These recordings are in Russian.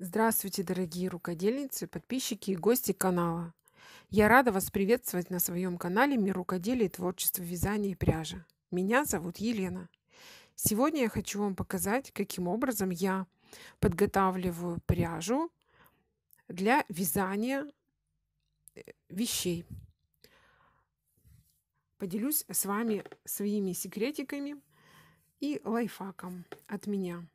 Здравствуйте, дорогие рукодельницы, подписчики и гости канала. Я рада вас приветствовать на своем канале «Мир рукоделия и творчества вязания и пряжи». Меня зовут Елена. Сегодня я хочу вам показать, каким образом я подготавливаю пряжу для вязания э, вещей. Поделюсь с вами своими секретиками и лайфхаком от меня –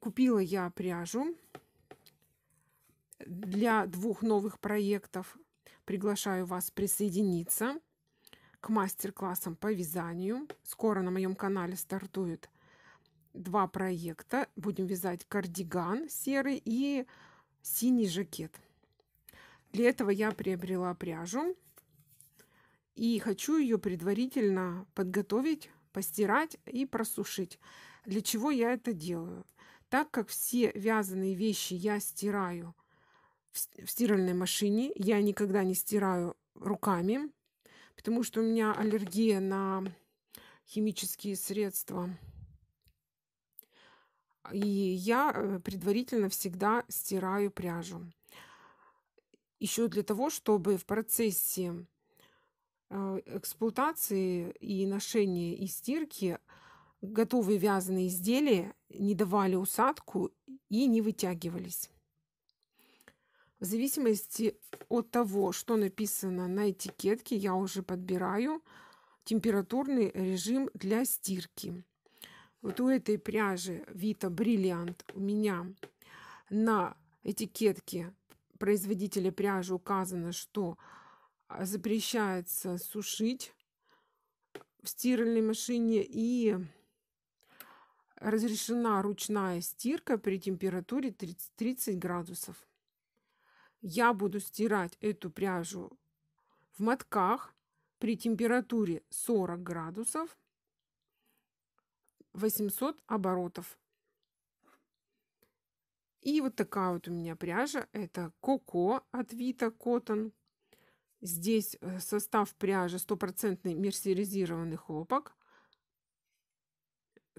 купила я пряжу для двух новых проектов. Приглашаю вас присоединиться к мастер-классам по вязанию. Скоро на моем канале стартует два проекта. Будем вязать кардиган серый и синий жакет. Для этого я приобрела пряжу и хочу ее предварительно подготовить, постирать и просушить. Для чего я это делаю? Так как все вязаные вещи я стираю в стиральной машине, я никогда не стираю руками, потому что у меня аллергия на химические средства. И я э, предварительно всегда стираю пряжу. Еще для того, чтобы в процессе э, эксплуатации и ношения и стирки готовые вязаные изделия не давали усадку и не вытягивались. В зависимости от того, что написано на этикетке, я уже подбираю температурный режим для стирки. Вот у этой пряжи Vita Brilliant у меня на этикетке производителя пряжи указано, что а, запрещается сушить в стиральной машине и Разрешена ручная стирка при температуре 30, 30 градусов. Я буду стирать эту пряжу в мотках при температуре 40 градусов 800 оборотов. И вот такая вот у меня пряжа. Это Коко от Vita Cotton. Здесь э, состав пряжи стопроцентный мерсеризированный хлопок –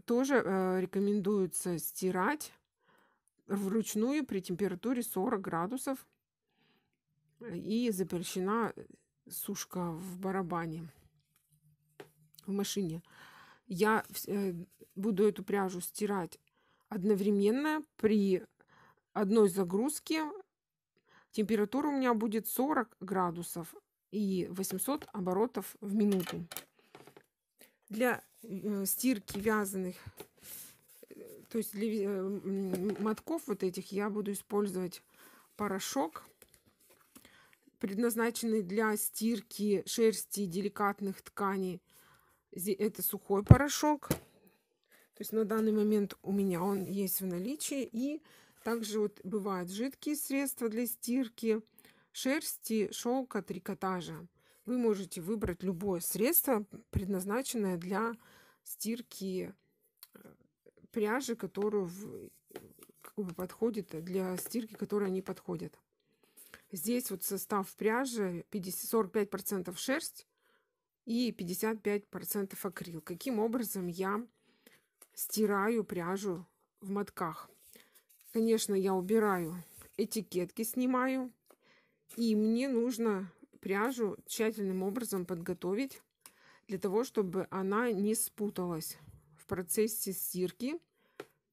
тоже э, рекомендуется стирать вручную при температуре 40 градусов э, и запрещена э, сушка в барабане в машине. Я э, буду эту пряжу стирать одновременно при одной загрузке. Температура у меня будет 40 градусов и 800 оборотов в минуту. Для Э, стирки вязаных, то есть для э, мотков вот этих я буду использовать порошок, предназначенный для стирки шерсти деликатных тканей. Это сухой порошок. То есть на данный момент у меня он есть в наличии. И также вот бывают жидкие средства для стирки шерсти, шелка, трикотажа вы можете выбрать любое средство, предназначенное для стирки э, пряжи, которую как бы подходит для стирки, которой они подходят. Здесь вот состав пряжи 50, 45% шерсть и 55% акрил. Каким образом я стираю пряжу в мотках? Конечно, я убираю этикетки, снимаю. И мне нужно пряжу тщательным образом подготовить для того, чтобы она не спуталась в процессе стирки.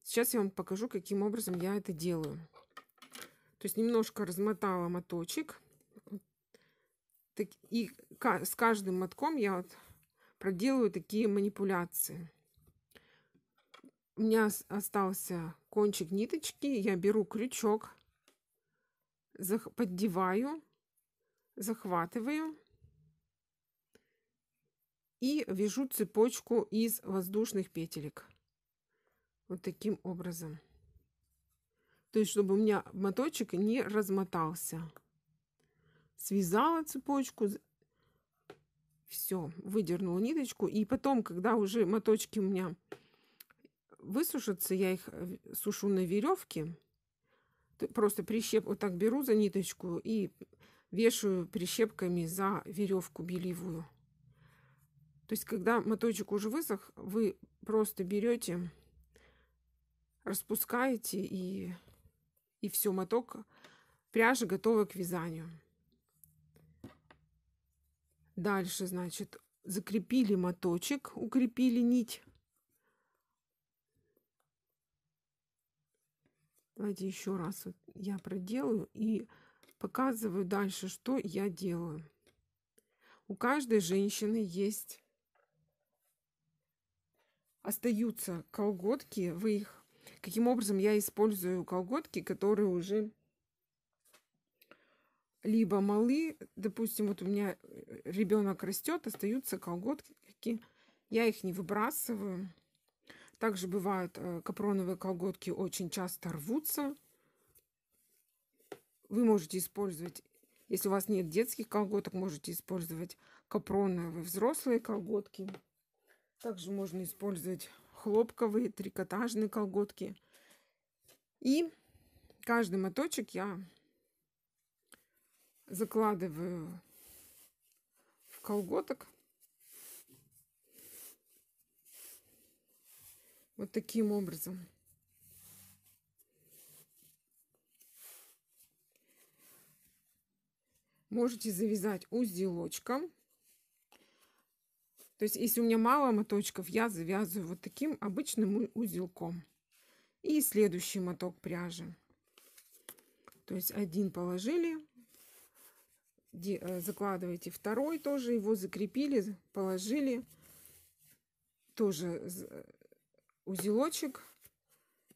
Сейчас я вам покажу, каким образом я это делаю. То есть немножко размотала моточек. И с каждым мотком я вот проделаю такие манипуляции. У меня остался кончик ниточки. Я беру крючок, поддеваю захватываю и вяжу цепочку из воздушных петелек вот таким образом то есть чтобы у меня моточек не размотался связала цепочку все выдернула ниточку и потом когда уже моточки у меня высушатся я их э, сушу на веревке просто прищеп вот так беру за ниточку и вешаю прищепками за веревку бельевую. То есть, когда моточек уже высох, вы просто берете, распускаете и, и все, моток пряжи готова к вязанию. Дальше, значит, закрепили моточек, укрепили нить. Давайте еще раз вот я проделаю и показываю дальше, что я делаю. У каждой женщины есть... Остаются колготки, вы их... Каким образом я использую колготки, которые уже либо малы, допустим, вот у меня э, ребенок растет, остаются колготки, какие я их не выбрасываю. Также бывают э, капроновые колготки очень часто рвутся, вы можете использовать, если у вас нет детских колготок, можете использовать капроновые взрослые колготки. Также можно использовать хлопковые трикотажные колготки. И каждый моточек я закладываю в колготок. Вот таким образом. можете завязать узелочком. То есть, если у меня мало моточков, я завязываю вот таким обычным узелком. И следующий моток пряжи. То есть, один положили, э, закладываете второй тоже, его закрепили, положили. Тоже узелочек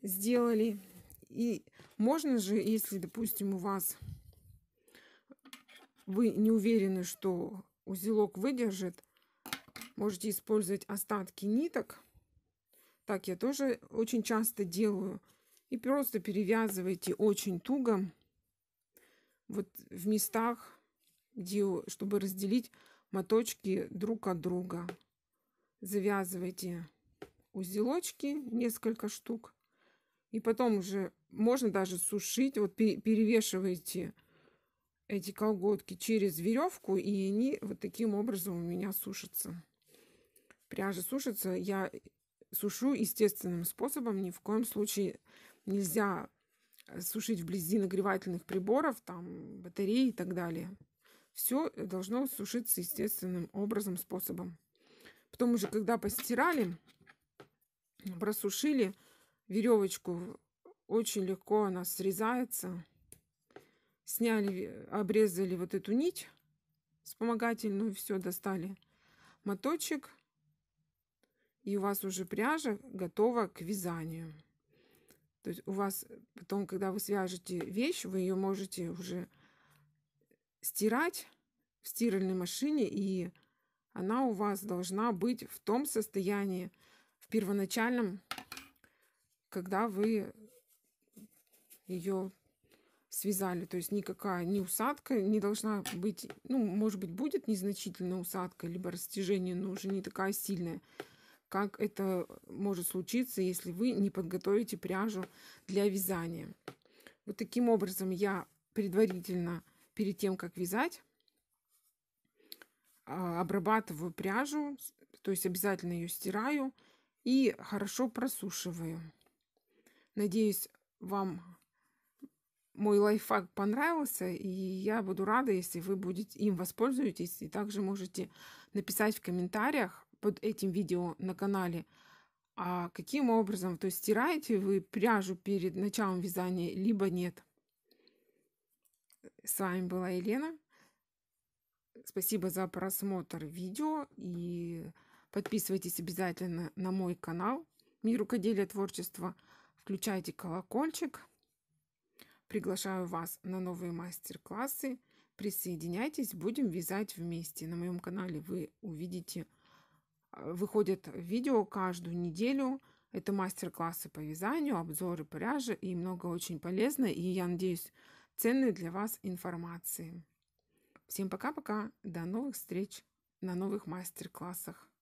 сделали. И можно же, если, допустим, у вас вы не уверены, что узелок выдержит, можете использовать остатки ниток. Так я тоже очень часто делаю. И просто перевязывайте очень туго вот в местах, где, чтобы разделить моточки друг от друга. Завязывайте узелочки, несколько штук. И потом уже можно даже сушить. Вот перевешивайте эти колготки через веревку, и они вот таким образом у меня сушатся. Пряжа сушится. Я сушу естественным способом. Ни в коем случае нельзя сушить вблизи нагревательных приборов, там, батареи и так далее. Все должно сушиться естественным образом, способом. Потом уже, когда постирали, просушили веревочку, очень легко она срезается сняли, обрезали вот эту нить вспомогательную, все, достали моточек, и у вас уже пряжа готова к вязанию. То есть у вас потом, когда вы свяжете вещь, вы ее можете уже стирать в стиральной машине, и она у вас должна быть в том состоянии, в первоначальном, когда вы ее связали. То есть никакая не усадка не должна быть, ну, может быть, будет незначительная усадка, либо растяжение, но уже не такая сильная. Как это может случиться, если вы не подготовите пряжу для вязания. Вот таким образом я предварительно, перед тем, как вязать, а, обрабатываю пряжу, то есть обязательно ее стираю и хорошо просушиваю. Надеюсь, вам мой лайфхак понравился, и я буду рада, если вы будете им воспользуетесь. И также можете написать в комментариях под этим видео на канале, а каким образом, то есть стираете вы пряжу перед началом вязания, либо нет. С вами была Елена. Спасибо за просмотр видео и подписывайтесь обязательно на мой канал Мир рукоделия творчества. Включайте колокольчик. Приглашаю вас на новые мастер-классы. Присоединяйтесь, будем вязать вместе. На моем канале вы увидите, а, выходят видео каждую неделю. Это мастер-классы по вязанию, обзоры пряжи и много очень полезной и, я надеюсь, ценной для вас информации. Всем пока-пока, до новых встреч на новых мастер-классах.